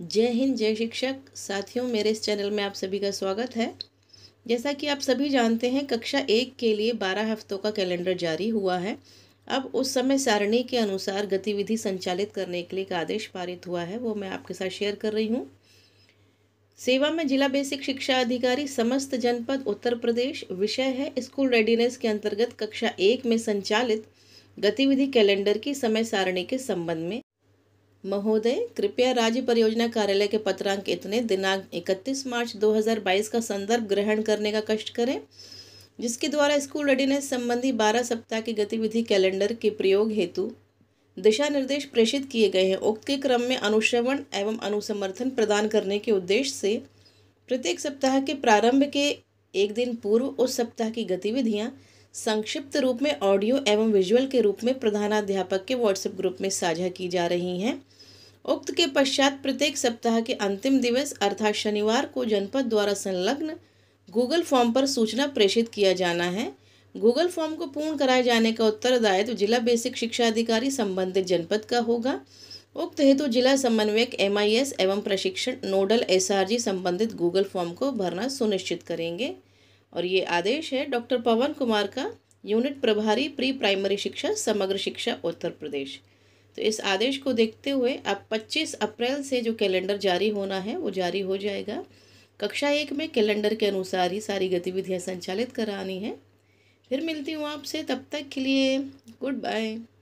जय हिंद जय शिक्षक साथियों मेरे इस चैनल में आप सभी का स्वागत है जैसा कि आप सभी जानते हैं कक्षा एक के लिए बारह हफ्तों का कैलेंडर जारी हुआ है अब उस समय सारणी के अनुसार गतिविधि संचालित करने के लिए एक आदेश पारित हुआ है वो मैं आपके साथ शेयर कर रही हूँ सेवा में जिला बेसिक शिक्षा अधिकारी समस्त जनपद उत्तर प्रदेश विषय है स्कूल रेडीनेस के अंतर्गत कक्षा एक में संचालित गतिविधि कैलेंडर की समय सारणी के संबंध में महोदय कृपया राज्य परियोजना कार्यालय के पत्रांक इतने दिनांक 31 मार्च 2022 का संदर्भ ग्रहण करने का कष्ट करें जिसके द्वारा स्कूल रेडीनेस संबंधी 12 सप्ताह की गतिविधि कैलेंडर के प्रयोग हेतु दिशा निर्देश प्रेषित किए गए हैं उक्त के क्रम में अनुश्रवण एवं अनुसमर्थन प्रदान करने के उद्देश्य से प्रत्येक सप्ताह के प्रारंभ के एक दिन पूर्व उस सप्ताह की गतिविधियाँ संक्षिप्त रूप में ऑडियो एवं विजुअल के रूप में प्रधानाध्यापक के व्हाट्सएप ग्रुप में साझा की जा रही हैं उक्त के पश्चात प्रत्येक सप्ताह के अंतिम दिवस अर्थात शनिवार को जनपद द्वारा संलग्न गूगल फॉर्म पर सूचना प्रेषित किया जाना है गूगल फॉर्म को पूर्ण कराए जाने का उत्तरदायित्व तो जिला बेसिक शिक्षा अधिकारी संबंधित जनपद का होगा उक्त हेतु तो जिला समन्वयक एम एवं प्रशिक्षण नोडल एस संबंधित गूगल फॉर्म को भरना सुनिश्चित करेंगे और ये आदेश है डॉक्टर पवन कुमार का यूनिट प्रभारी प्री प्राइमरी शिक्षा समग्र शिक्षा उत्तर प्रदेश तो इस आदेश को देखते हुए अब 25 अप्रैल से जो कैलेंडर जारी होना है वो जारी हो जाएगा कक्षा एक में कैलेंडर के अनुसार ही सारी गतिविधियाँ संचालित करानी है फिर मिलती हूँ आपसे तब तक के लिए गुड बाय